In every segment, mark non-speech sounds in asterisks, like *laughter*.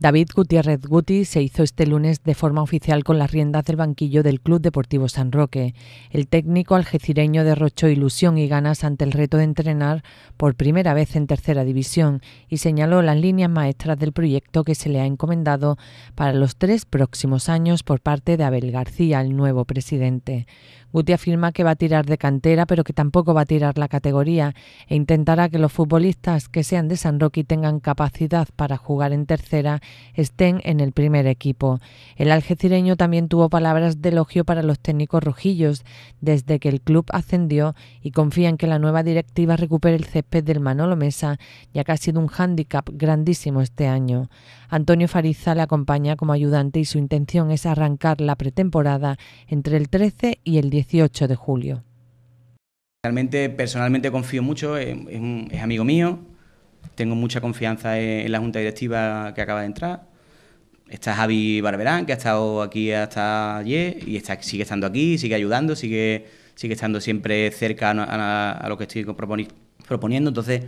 David Gutiérrez Guti se hizo este lunes de forma oficial con las riendas del banquillo del Club Deportivo San Roque. El técnico algecireño derrochó ilusión y ganas ante el reto de entrenar por primera vez en tercera división y señaló las líneas maestras del proyecto que se le ha encomendado para los tres próximos años por parte de Abel García, el nuevo presidente. Guti afirma que va a tirar de cantera, pero que tampoco va a tirar la categoría e intentará que los futbolistas que sean de San Roque tengan capacidad para jugar en tercera estén en el primer equipo. El algecireño también tuvo palabras de elogio para los técnicos rojillos desde que el club ascendió y confía en que la nueva directiva recupere el césped del Manolo Mesa, ya que ha sido un hándicap grandísimo este año. Antonio Fariza le acompaña como ayudante y su intención es arrancar la pretemporada entre el 13 y el 18 de julio. Realmente, personalmente confío mucho, es amigo mío, tengo mucha confianza en, la junta directiva que acaba de entrar. Está Javi Barberán, que ha estado aquí hasta ayer y sigue estando aquí, sigue ayudando, sigue, sigue estando siempre cerca a, lo que estoy proponiendo. Entonces,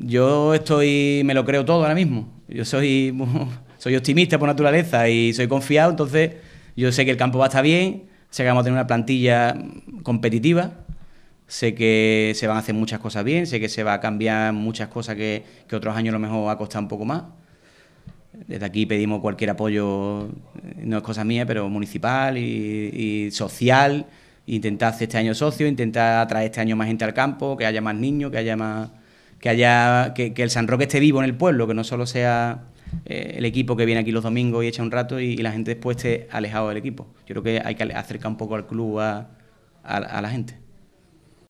yo estoy, me lo creo todo ahora mismo. Yo soy, *laughs* soy optimista por naturaleza y soy confiado, entonces yo sé que el campo va a estar bien, sé que vamos a tener una plantilla competitiva sé que se van a hacer muchas cosas bien, sé que se va a cambiar muchas cosas que, otros años a lo mejor va a costar un poco más. Desde aquí pedimos cualquier apoyo, eh, no es cosa mía, pero municipal y, social. Intentar hacer este año socio, intentar atraer este año más gente al campo, que haya más niños, que haya más. que haya. que, el San Roque esté vivo en el pueblo, que no solo sea eh, el equipo que viene aquí los domingos y echa un rato y, la gente después esté alejado del equipo. Yo creo que hay que acercar un poco al club a la gente.